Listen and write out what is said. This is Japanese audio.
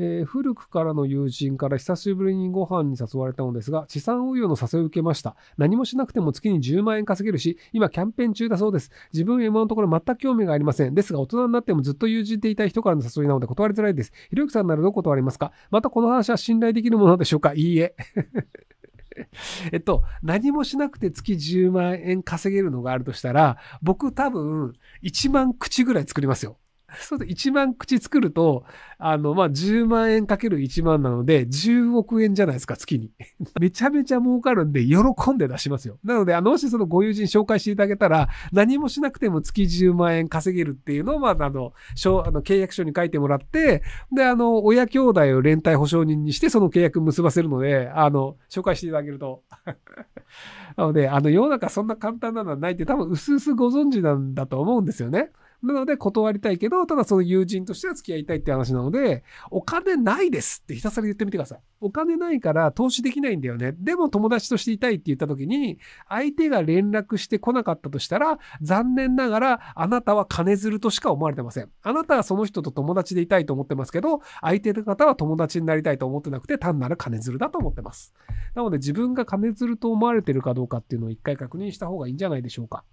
えー、古くからの友人から久しぶりにご飯に誘われたのですが、資産運用の誘いを受けました。何もしなくても月に10万円稼げるし、今キャンペーン中だそうです。自分は今のところ全く興味がありません。ですが、大人になってもずっと友人でいたい人からの誘いなので断りづらいです。ひろゆきさんならどう断りますかまたこの話は信頼できるものでしょうかいいえ。えっと、何もしなくて月10万円稼げるのがあるとしたら、僕多分1万口ぐらい作りますよ。そうすると1万口作ると、あの、まあ、10万円かける1万なので、10億円じゃないですか、月に。めちゃめちゃ儲かるんで、喜んで出しますよ。なので、あの、もしそのご友人紹介していただけたら、何もしなくても月10万円稼げるっていうのを、まあ、あの、あの契約書に書いてもらって、で、あの、親兄弟を連帯保証人にして、その契約結ばせるので、あの、紹介していただけると。なので、あの、世の中そんな簡単なのはないって多分、薄々ご存知なんだと思うんですよね。なので断りたいけど、ただその友人としては付き合いたいって話なので、お金ないですってひたすら言ってみてください。お金ないから投資できないんだよね。でも友達としていたいって言った時に、相手が連絡してこなかったとしたら、残念ながらあなたは金づるとしか思われてません。あなたはその人と友達でいたいと思ってますけど、相手の方は友達になりたいと思ってなくて、単なる金づるだと思ってます。なので自分が金づると思われてるかどうかっていうのを一回確認した方がいいんじゃないでしょうか。